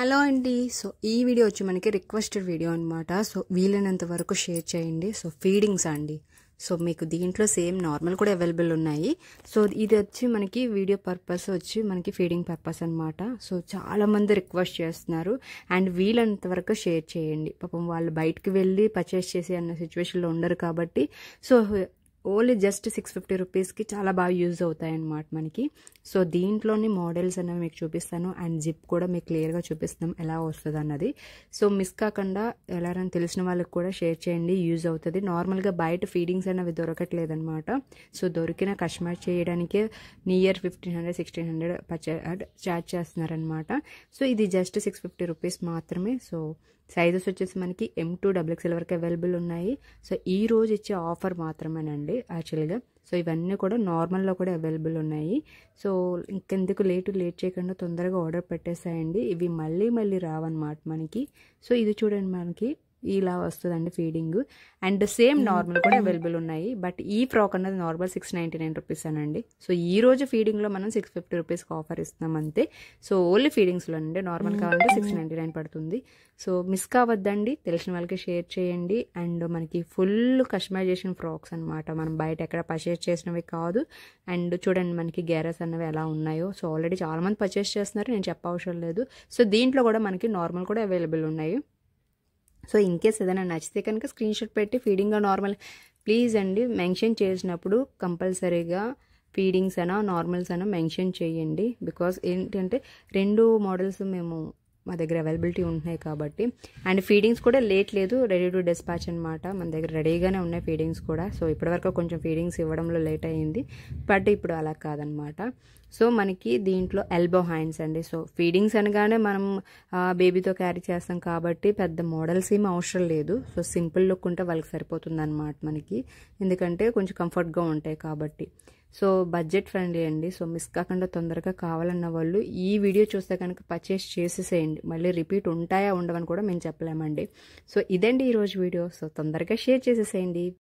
hello అండి so ఈ video వచ్చి మనకి రిక్వెస్టెడ్ వీడియో అనమాట సో వీలైనంత వరకు షేర్ చేయండి సో ఫీడింగ్స్ అండి సో మీకు దీంట్లో సేమ్ నార్మల్ కూడా అవైలబుల్ ఉన్నాయి సో ఇది వచ్చి మనకి వీడియో పర్పస్ వచ్చి మనకి ఫీడింగ్ పర్పస్ అనమాట సో చాలామంది రిక్వెస్ట్ చేస్తున్నారు అండ్ వీలైనంత వరకు షేర్ చేయండి పాపం వాళ్ళు బయటకు వెళ్ళి పర్చేస్ చేసి అన్న సిచ్యువేషన్లో ఉండరు కాబట్టి so only just six fifty రూపీస్కి చాలా బాగా యూజ్ అవుతాయి అన్నమాట మనకి సో దీంట్లోని మోడల్స్ అనేవి మీకు చూపిస్తాను అండ్ జిప్ కూడా మీకు క్లియర్గా చూపిస్తాం ఎలా వస్తుంది అన్నది సో మిస్ కాకుండా ఎవరైనా తెలిసిన వాళ్ళకి కూడా షేర్ చేయండి యూజ్ అవుతుంది నార్మల్గా బయట ఫీడింగ్స్ అనేవి దొరకట్లేదన్నమాట సో దొరికిన కస్టమర్ చేయడానికి near fifteen hundred sixteen hundred charge చేస్తున్నారనమాట సో ఇది జస్ట్ సిక్స్ ఫిఫ్టీ రూపీస్ మాత్రమే సో సైజెస్ వచ్చేసి మనకి ఎం టూ డబుల్ సిల్వర్కి వరకు అవైలబుల్ ఉన్నాయి సో ఈ రోజు ఇచ్చే ఆఫర్ మాత్రమేనండి అండి యాక్చువల్గా సో ఇవన్నీ కూడా నార్మల్లో కూడా అవైలబుల్ ఉన్నాయి సో ఇంకెందుకు లేటు లేట్ చేయకుండా తొందరగా ఆర్డర్ పెట్టేసాయండి ఇవి మళ్ళీ మళ్ళీ రావన్నమాట మనకి సో ఇది చూడండి మనకి ఇలా వస్తుందండి ఫీడింగ్ అండ్ సేమ్ నార్మల్ కూడా అవైలబుల్ ఉన్నాయి బట్ ఈ ఫ్రాక్ అన్నది normal six ninety nine rupees అనండి సో ఈ రోజు ఫీడింగ్లో మనం సిక్స్ ఫిఫ్టీ రూపీస్కి ఆఫర్ ఇస్తున్నాం అంతే సో ఓన్లీ ఫీడింగ్స్లో అండి నార్మల్ కావాలంటే సిక్స్ నైంటీ నైన్ పడుతుంది సో మిస్ కావద్దండి తెలిసిన వాళ్ళకి షేర్ చేయండి అండ్ మనకి ఫుల్ కస్టమైజేషన్ ఫ్రాక్స్ అనమాట మనం బయట ఎక్కడ పర్చేస్ చేసినవి కాదు అండ్ చూడండి మనకి గ్యారస్ అన్నవి ఎలా ఉన్నాయో సో ఆల్రెడీ చాలామంది పర్చేస్ చేస్తున్నారు నేను చెప్పవసరం లేదు సో దీంట్లో కూడా మనకి నార్మల్ కూడా అవైలబుల్ ఉన్నాయి సో ఇన్ కేస్ ఏదైనా నచ్చితే కనుక స్క్రీన్ షాట్ పెట్టి ఫీడింగ్గా నార్మల్ ప్లీజ్ అండి మెన్షన్ చేసినప్పుడు కంపల్సరీగా ఫీడింగ్స్ అయినా నార్మల్స్ అయినా మెన్షన్ చేయండి బికాస్ ఏంటంటే రెండు మోడల్స్ మేము మా దగ్గర అవైలబిలిటీ ఉంటున్నాయి కాబట్టి అండ్ ఫీడింగ్స్ కూడా లేట్ లేదు రెడీ టు డిస్పాచ్ అనమాట మన దగ్గర రెడీగానే ఉన్నాయి ఫీడింగ్స్ కూడా సో ఇప్పటివరకు కొంచెం ఫీడింగ్స్ ఇవ్వడంలో లేట్ అయ్యింది బట్ ఇప్పుడు అలా కాదనమాట సో మనకి దీంట్లో ఎల్బో హ్యాండ్స్ అండి సో ఫీడింగ్స్ అనగానే మనం బేబీతో క్యారీ చేస్తాం కాబట్టి పెద్ద మోడల్స్ ఏమి అవసరం లేదు సో సింపుల్ లుక్ ఉంటే వాళ్ళకి సరిపోతుంది మనకి ఎందుకంటే కొంచెం కంఫర్ట్గా ఉంటాయి కాబట్టి సో బడ్జెట్ ఫ్రెండ్లీ అండి సో మిస్ కాకుండా తొందరగా కావాలన్న వాళ్ళు ఈ వీడియో చూస్తే కనుక పర్చేస్ చేసేసేయండి మళ్ళీ రిపీట్ ఉంటాయా ఉండవని కూడా మేము చెప్పలేమండి సో ఇదండి ఈరోజు వీడియో సో తొందరగా షేర్ చేసేసేయండి